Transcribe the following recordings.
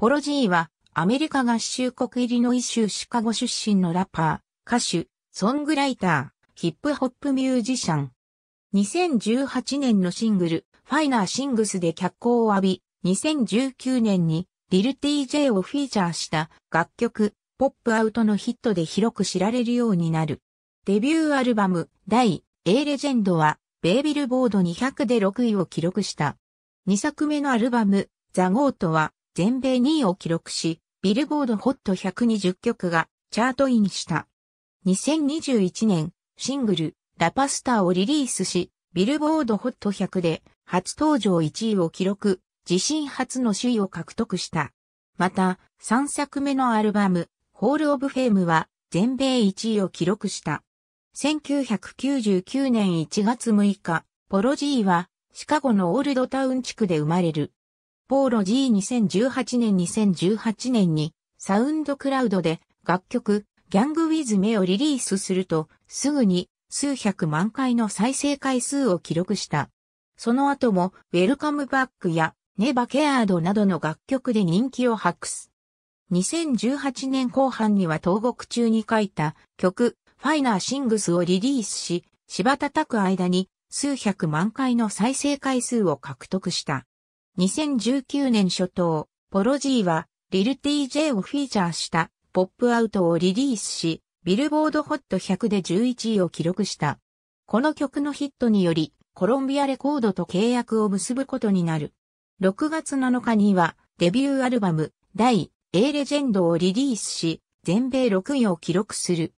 ポロジーは、アメリカ合衆国イリノイ州シカゴ出身のラッパー、歌手、ソングライター、ヒップホップミュージシャン。2018年のシングル、ファイナーシングスで脚光を浴び、2019年にリル TJ をフィーチャーした楽曲、ポップアウトのヒットで広く知られるようになる。デビューアルバム、第 A レジェンドは、ベイビルボード200で6位を記録した。2作目のアルバム、ザ・ゴートは、全米2位を記録し、ビルボードホット120曲がチャートインした。2021年、シングル、ラパスターをリリースし、ビルボードホット100で初登場1位を記録、自身初の首位を獲得した。また、3作目のアルバム、ホールオブフェームは全米1位を記録した。1999年1月6日、ポロジーはシカゴのオールドタウン地区で生まれる。ポーロ G2018 年2018年にサウンドクラウドで楽曲ギャングウィズメをリリースするとすぐに数百万回の再生回数を記録した。その後もウェルカムバックやネバケアードなどの楽曲で人気を博す。2018年後半には投獄中に書いた曲ファイナーシングスをリリースし、柴叩く間に数百万回の再生回数を獲得した。2019年初頭、ポロジーは、リル TJ をフィーチャーしたポップアウトをリリースし、ビルボードホット100で11位を記録した。この曲のヒットにより、コロンビアレコードと契約を結ぶことになる。6月7日には、デビューアルバム、第 A レジェンドをリリースし、全米6位を記録する。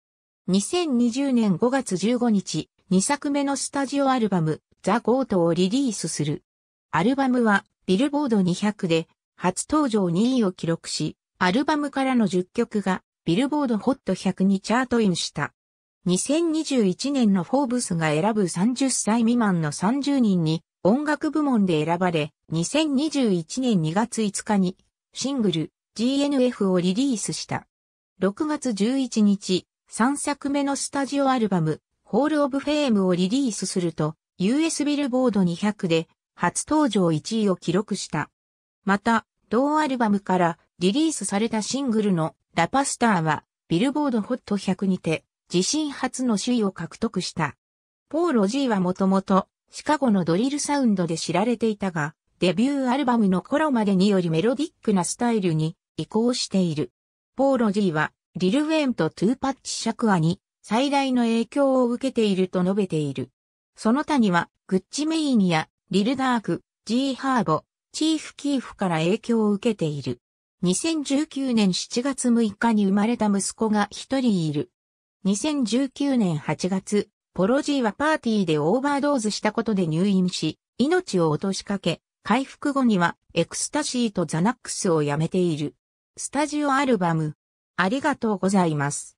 2020年5月15日、2作目のスタジオアルバム、ザ・ゴートをリリースする。アルバムはビルボード200で初登場2位を記録し、アルバムからの10曲がビルボードホット100にチャートインした。2021年のフォーブスが選ぶ30歳未満の30人に音楽部門で選ばれ、2021年2月5日にシングル GNF をリリースした。6月11日、3作目のスタジオアルバム、ホールオブフェームをリリースすると、US ビルボード200で初登場1位を記録した。また、同アルバムからリリースされたシングルのラパスターはビルボードホット100にて自身初の首位を獲得した。ポーロ G はもともとシカゴのドリルサウンドで知られていたが、デビューアルバムの頃までによりメロディックなスタイルに移行している。ポーロ G はリル・ウェーンとトゥーパッチ・シャクアに最大の影響を受けていると述べている。その他にはグッチ・メインやリルダーク、ジーハーボ、チーフキーフから影響を受けている。2019年7月6日に生まれた息子が一人いる。2019年8月、ポロジーはパーティーでオーバードーズしたことで入院し、命を落としかけ、回復後にはエクスタシーとザナックスをやめている。スタジオアルバム。ありがとうございます。